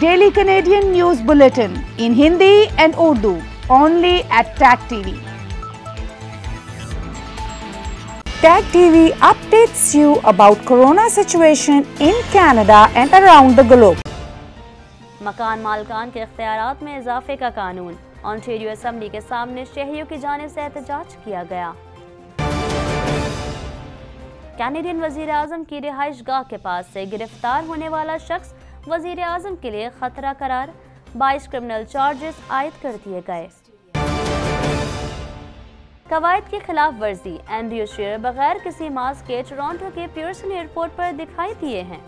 Daily Canadian news bulletin in Hindi and Urdu only at tag TV tag TV updates you about corona situation in Canada and around the globe मकान मालकान के अख्तियार में इजाफे का कानून ऑनटेरियो असम्बली के सामने शहरियों की जानब से एहतजाज किया गया कैनेडियन वजीर अजम की रिहाइश गाह के पास से गिरफ्तार होने वाला शख्स वजीर आजम के लिए खतरा करार बाईस क्रिमिनल चार्जेस आयद कर दिए गए कवायद की खिलाफ वर्जी एंड्रियो शेयर बगैर किसी मास्क के टोरंटो के प्यर्सन एयरपोर्ट पर दिखाई दिए हैं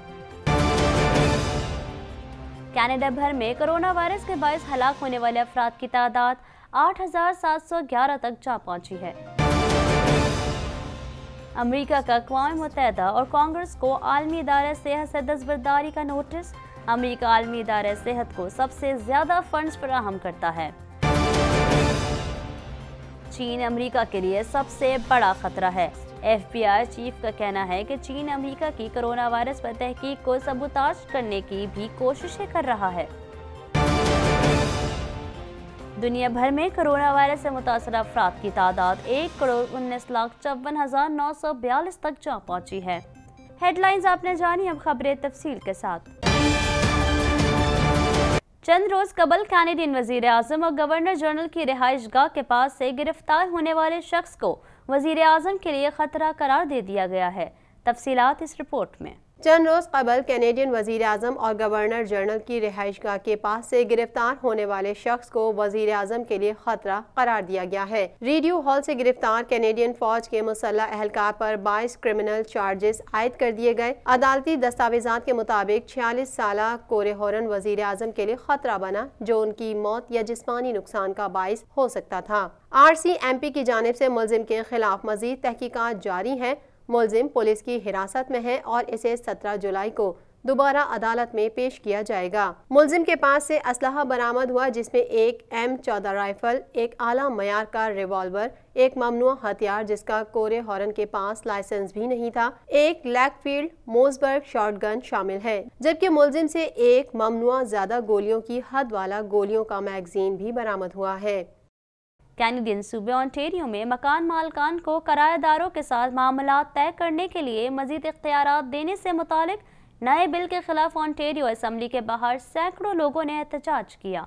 कनाडा भर में कोरोना वायरस के बायस हलाक होने वाले अफराद की तादाद 8,711 तक जा पहुंची है अमरीका का अकवा मुतहदा और कांग्रेस को आलमी इदार सेहत से दस्तबरदारी का नोटिस अमरीका आलमी इदार सेहत को सबसे ज़्यादा फंड फ्राहम करता है चीन अमरीका के लिए सबसे बड़ा खतरा है एफ आई चीफ का कहना है कि चीन अमरीका की कोरोना वायरस पर तहकीक को सबूताज करने की भी कोशिशें कर रहा है दुनिया भर में कोरोना वायरस से मुतासर अफराद की तादाद एक करोड़ उन्नीस लाख चौवन हज़ार नौ सौ बयालीस तक जा पहुंची है हेडलाइंस आपने जानी अब खबरें तफसील के साथ चंद रोज कबल कैनेडियन वजीर आजम और गवर्नर जनरल की रिहाइश गाह के पास से गिरफ्तार होने वाले शख्स को वजीर आजम के लिए खतरा करार दे दिया गया है तफसीत इस रिपोर्ट में चंद रोज़ कबल कैनेडियन वजीर अजम और गवर्नर जनरल की गाह के पास से गिरफ्तार होने वाले शख्स को वजीर अजम के लिए खतरा करार दिया गया है रेडियो हॉल से गिरफ्तार कैनेडियन फौज के मुसल्ह एहलकार पर 22 क्रिमिनल चार्जेस आयद कर दिए गए अदालती दस्तावेजा के मुताबिक छियालीस साल हॉरन वजीर अजम के लिए खतरा बना जो उनकी मौत या जिसमानी नुकसान का बायस हो सकता था आर सी एम पी की जानब ऐसी मुलिम के खिलाफ मजीद तहकीकत जारी है मुलजिम पुलिस की हिरासत में है और इसे 17 जुलाई को दोबारा अदालत में पेश किया जाएगा मुलजिम के पास से असलाह बरामद हुआ जिसमें एक एम चौदह राइफल एक आला मैार का रिवॉल्वर एक ममनुआ हथियार जिसका कोरे हॉर्न के पास लाइसेंस भी नहीं था एक लैकफील्ड मोसबर्ग शॉटगन शामिल है जबकि मुलजिम से एक ममनुआ ज्यादा गोलियों की हद वाला गोलियों का मैगजीन भी बरामद हुआ है कैनेडियन सूबे ऑन्टेरियो में मकान मालकान को किराएदारों के साथ मामला तय करने के लिए मजीद इख्तियार देने से मुतल नए बिल के खिलाफ ऑन्टेरियो असम्बली के बाहर सैकड़ों लोगों ने एहतजाज किया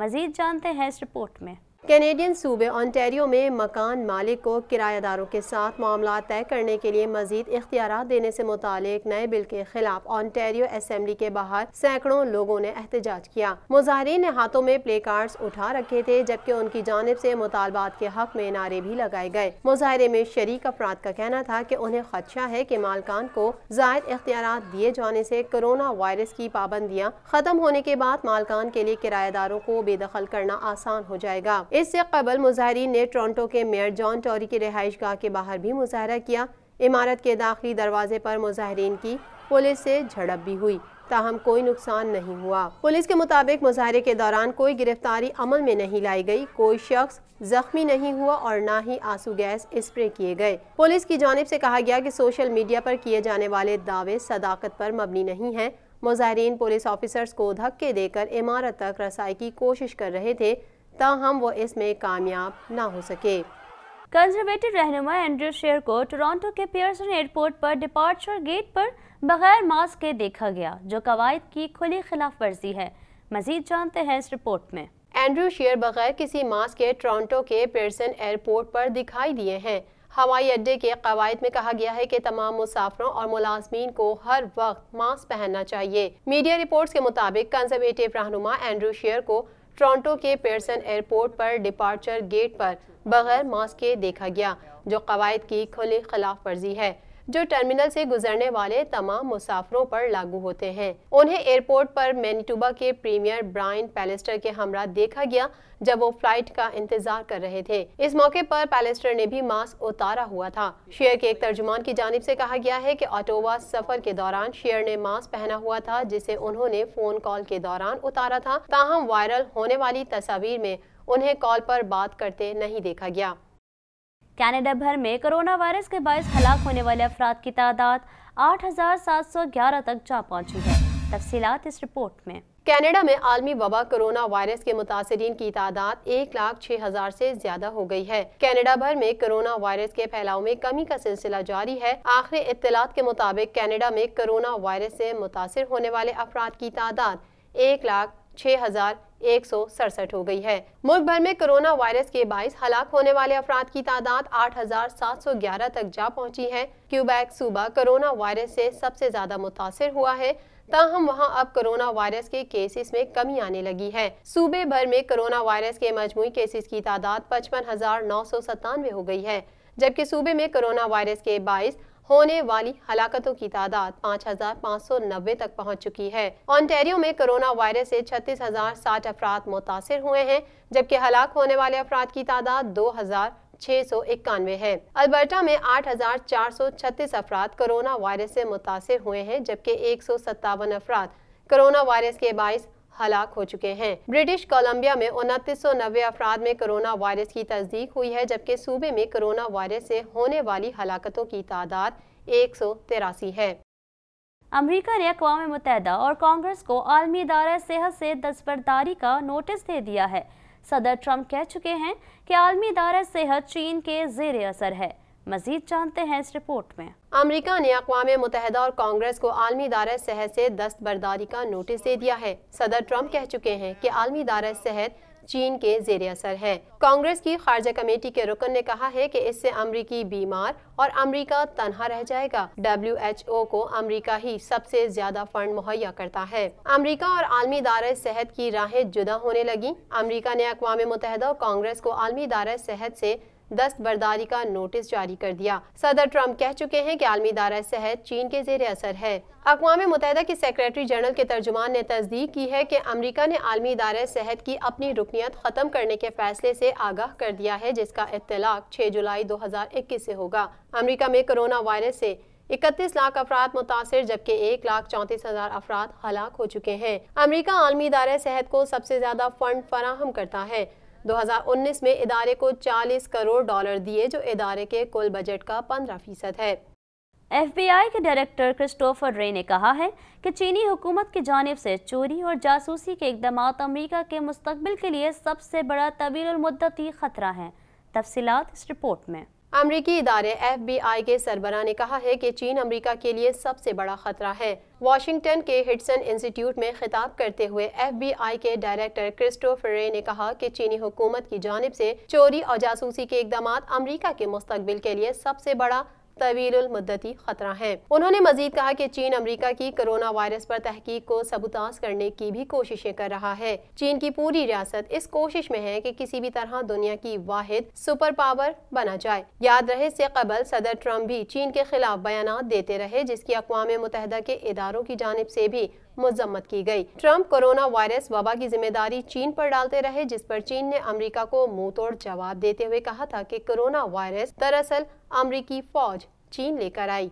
मजीद जानते हैं इस रिपोर्ट में कैनेडियन सूबे ऑनटेरियो में मकान मालिक को किरायादारों के साथ मामला तय करने के लिए मजीद इख्तियार देने से मुतल नए बिल के खिलाफ ऑनटेरियो असम्बली के बाहर सैकड़ों लोगों ने एहतजाज किया मुजाहरीन ने हाथों में प्ले कार्ड उठा रखे थे जबकि उनकी जानब ऐसी मुतालबात के हक में नारे भी लगाए गए मुजाहरे में शरीक अफराद का कहना था की उन्हें खदशा है की मालकान को जायद इख्तियार दिए जाने ऐसी कोरोना वायरस की पाबंदियाँ खत्म होने के बाद मालकान के लिए किराएदारों को बेदखल करना आसान हो जाएगा इससे कबल मुजाहरीन ने टोरंटो के मेयर जॉन टोरी की रिहाइश गाह के बाहर भी मुजाहरा किया इमारत के दाखिली दरवाजे पर मुजाहरीन की पुलिस से झड़प भी हुई ताहम कोई नुकसान नहीं हुआ पुलिस के मुताबिक मुजाहरे के दौरान कोई गिरफ्तारी अमल में नहीं लाई गई कोई शख्स जख्मी नहीं हुआ और न ही आंसू गैस स्प्रे किए गए पुलिस की जानब से कहा गया कि सोशल मीडिया पर किए जाने वाले दावे सदाकत पर मबनी नहीं हैं मुजाहरीन पुलिस ऑफिसर्स को धक्के देकर इमारत तक रसाई की कोशिश कर रहे थे ताहम वो इसमें कामयाब ना हो सके कंजर्वेटिव रहनुमा एंड्रयू शेयर को टोरंटो के पियर्सन एयरपोर्ट पर डिपार्चर गेट पर बगैर मास्क के देखा गया जो कवायद की खुली खिलाफ वर्जी है मजीद जानते हैं इस रिपोर्ट में एंड्रू शेयर बगैर किसी मास्क के टोरंटो के पियर्सन एयरपोर्ट पर दिखाई दिए हैं हवाई अड्डे के कवायद में कहा गया है कि तमाम मुसाफरों और मुलाजमीन को हर वक्त मास्क पहनना चाहिए मीडिया रिपोर्ट्स के मुताबिक कंजर्वेटिव रहनुमा एंड्रू शेयर को टोरंटो के पेरसन एयरपोर्ट पर डिपार्चर गेट पर बगैर मास्क के देखा गया जो कवायद की खुली खिलाफ वर्जी है जो टर्मिनल से गुजरने वाले तमाम मुसाफरों पर लागू होते हैं उन्हें एयरपोर्ट पर मैनिटोबा के प्रीमियर ब्राइन पैलेस्टर के हमरा देखा गया जब वो फ्लाइट का इंतजार कर रहे थे इस मौके पर पैलेस्टर ने भी मास्क उतारा हुआ था शेयर के एक तर्जुमान की जानब ऐसी कहा गया है की ऑटोवा सफर के दौरान शेयर ने मास्क पहना हुआ था जिसे उन्होंने फोन कॉल के दौरान उतारा था ताहम वायरल होने वाली तस्वीर में उन्हें कॉल पर बात करते नहीं देखा गया कनाडा भर में कोरोना वायरस के बायस हलाक होने वाले अफराद की तादाद 8,711 तक जा पहुंची है तफसीत इस रिपोर्ट में कनाडा में आलमी वबा कोरोना वायरस के मुतासरीन की तादाद एक लाख छह हजार ऐसी ज्यादा हो गई है कनाडा भर में कोरोना वायरस के फैलाव में कमी का सिलसिला जारी है आखिरी इतलात के मुताबिक कनाडा में कोरोना वायरस से मुतासर होने वाले अफराद की तादाद एक लाख छह हजार एक हो गई है मुल्क भर में कोरोना वायरस के बाईस हलाक होने वाले अफराद की तादाद 8,711 तक जा पहुंची है क्यूबैक सूबा कोरोना वायरस से सबसे ज्यादा मुतासर हुआ है ताहम वहाँ अब कोरोना वायरस के केसेस में कमी आने लगी है सूबे भर में कोरोना वायरस के मजमू केसेस की तादाद पचपन हो गई है जबकि सूबे में कोरोना वायरस के बाईस होने वाली हलाकतों की तादाद 5,590 तक पहुंच चुकी है ऑन्टेरियो में कोरोना वायरस से छत्तीस हजार साठ अफराद मुतासर हुए हैं जबकि हलाक होने वाले अफराद की तादाद दो हजार छह सौ इक्यानवे है अल्बर्टा में आठ हजार चार सौ छत्तीस अफराद कोरोना वायरस से मुतासर हुए हैं जबकि एक सौ सत्तावन अफराद कोरोना वायरस के बाईस हलाक हो चुके हैं ब्रिटिश कोलंबिया में उनतीस अफराद में कोरोना वायरस की तस्दीक हुई है जबकि सूबे में कोरोना वायरस से होने वाली हलाकतों की तादाद एक है अमरीका ने अकवा मुतहदा और कांग्रेस को आलमी इदारा सेहत से दस्तबरदारी का नोटिस दे दिया है सदर ट्रंप कह चुके हैं कि आलमी इदारा सेहत चीन के जेर असर है मजीद जानते हैं इस रिपोर्ट में अमेरिका ने अकवा मुतहद और कांग्रेस को आलमी दारा सेहत से बर्दारी का नोटिस दे दिया है सदर ट्रंप कह चुके हैं कि आलमी दार सेहत चीन के जेर असर है कांग्रेस की खारजा कमेटी के रुकन ने कहा है कि इससे अमरीकी बीमार और अमरीका तनहा रह जाएगा डब्ल्यू एच ओ को अमरीका ही सबसे ज्यादा फंड मुहैया करता है अमरीका और आलमी इदारा सेहत की राहें जुदा होने लगी अमरीका ने अकवा मुतहदा और कांग्रेस को आलमी दारा सेहत से दस्तबरदारी का नोटिस जारी कर दिया सदर ट्रंप कह चुके हैं कि आलमी दारा सेहत चीन के जेर असर है अकवा मुतहदा के सेक्रेटरी जनरल के तर्जुमान ने तस्दीक की है कि अमरीका ने आलमी इदारा सेहत की अपनी रुकनीत ख़त्म करने के फैसले से आगाह कर दिया है जिसका इतलाक छह जुलाई दो हजार इक्कीस से होगा अमरीका में कोरोना वायरस से इकतीस लाख अफराद मुतासर जबकि एक लाख चौंतीस हजार अफराद हलाक हो चुके हैं अमरीका आलमी इदारा सेहत को सबसे ज्यादा फंड फराहम करता है 2019 में इदारे को 40 करोड़ डॉलर दिए जो इदारे के कुल बजट का पंद्रह फीसद है एफबीआई के डायरेक्टर क्रिस्टोफर रे ने कहा है कि चीनी हुकूमत की जानब से चोरी और जासूसी के इकदाम अमरीका के मुस्तबिल के लिए सबसे बड़ा तवील मुद्दती ख़तरा है तफसीत इस रिपोर्ट में अमरीकी इदारे एफबीआई के सरबरा ने कहा है कि चीन अमरीका के लिए सबसे बड़ा खतरा है वाशिंगटन के हिटसन इंस्टीट्यूट में खिताब करते हुए एफबीआई के डायरेक्टर रे ने कहा कि चीनी हुकूमत की जानब से चोरी और जासूसी के इकदाम अमरीका के मुस्तबिल के लिए सबसे बड़ा मुद्दती खतरा है उन्होंने मजीद कहा की चीन अमरीका की कोरोना वायरस आरोप तहकीक को सबुताज करने की भी कोशिशें कर रहा है चीन की पूरी रियासत इस कोशिश में है की किसी भी तरह दुनिया की वाहिद सुपर पावर बना जाए याद रहे ऐसी कबल सदर ट्रम्प भी चीन के खिलाफ बयान देते रहे जिसकी अकवा मुतहदा के इदारों की जानब ऐसी भी मजम्मत की गई ट्रंप कोरोना वायरस वबा की जिम्मेदारी चीन पर डालते रहे जिस पर चीन ने अमेरिका को मुंह तोड़ जवाब देते हुए कहा था कि कोरोना वायरस दरअसल अमरीकी फौज चीन लेकर आई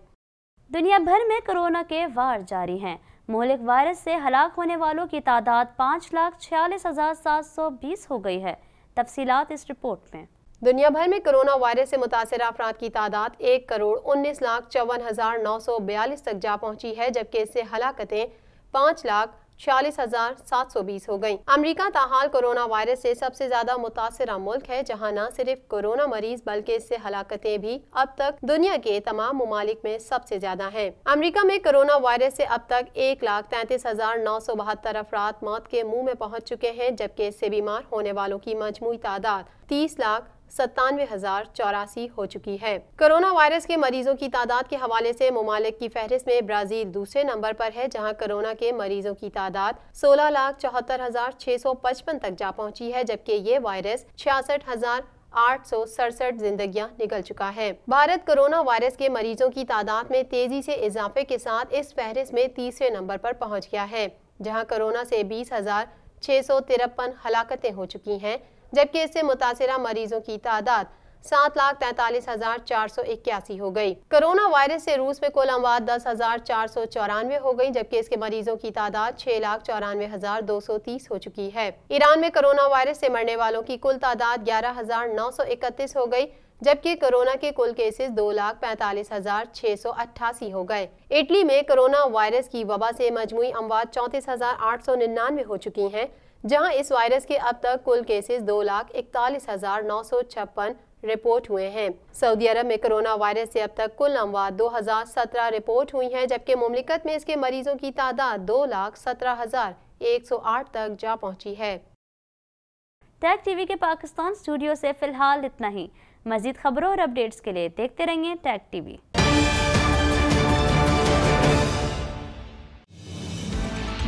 दुनिया भर में कोरोना के वार जारी हैं मोहलिक वायरस से हलाक होने वालों की तादाद पाँच लाख छियालीस हज़ार सात सौ बीस हो गई है तफसीलात इस रिपोर्ट में दुनिया भर में कोरोना वायरस से मुतासर अफराद की तादाद एक करोड़ उन्नीस लाख चौवन हज़ार नौ सौ बयालीस तक जा पहुंची है जबकि इससे हलाकतें पाँच लाख छियालीस हजार सात सौ बीस हो गयी अमरीका ताहाल कोरोना वायरस ऐसी सबसे ज्यादा मुतासर मुल्क है जहाँ न सिर्फ कोरोना मरीज बल्कि इससे हलाकते भी अब तक दुनिया के तमाम ममालिक में सबसे ज्यादा है अमरीका में कोरोना वायरस ऐसी अब तक एक लाख तैतीस हजार नौ सौ बहत्तर अफराद मौत के मुँह में पहुँच चुके हैं जबकि इससे बीमार होने वालों की मजमू तादाद तीस लाख सत्तानवे हजार चौरासी हो चुकी है कोरोना वायरस के मरीजों की तादाद के हवाले से ममालिक की फहरिस्त में ब्राजील दूसरे नंबर पर है जहां कोरोना के मरीजों की तादाद सोलह लाख चौहत्तर हजार छह सौ पचपन तक जा पहुंची है जबकि ये वायरस छियासठ हजार आठ सौ सड़सठ जिंदगी निकल चुका है भारत कोरोना वायरस के मरीजों की तादाद में तेजी से इजाफे के साथ इस फहरिस्त में तीसरे नंबर पर पहुंच गया है जहां कोरोना से बीस हजार छह सौ तिरपन हलाकतें हो चुकी हैं जबकि इससे मुतासर मरीजों की तादाद सात लाख तैतालीस हजार चार सौ इक्यासी हो गई। कोरोना वायरस से रूस में कुल अमवात दस हजार चार सौ चौरानवे हो गई, जबकि इसके मरीजों की तादाद छह लाख चौरानवे हजार दो सौ तीस हो चुकी है ईरान में कोरोना वायरस से मरने वालों की कुल तादाद ग्यारह हजार नौ सौ इकतीस हो गई, जबकि कोरोना के कुल केसेस दो लाख पैंतालीस हजार छह सौ अट्ठासी हो गए इटली में कोरोना वायरस की वबा से मजमू अमवात चौंतीस हजार आठ सौ निन्यानवे हो चुकी है जहां इस वायरस के अब तक कुल केसेस दो लाख इकतालीस हजार नौ सौ छप्पन रिपोर्ट हुए हैं सऊदी अरब में कोरोना वायरस से अब तक कुल अमवात 2017 रिपोर्ट हुई है जबकि मुमलिकत में इसके मरीजों की तादाद दो लाख सत्रह हजार एक सौ आठ तक जा पहुंची है टैग टीवी के पाकिस्तान स्टूडियो से फिलहाल इतना ही मजीद खबरों और अपडेट्स के लिए देखते रहिए टैग टीवी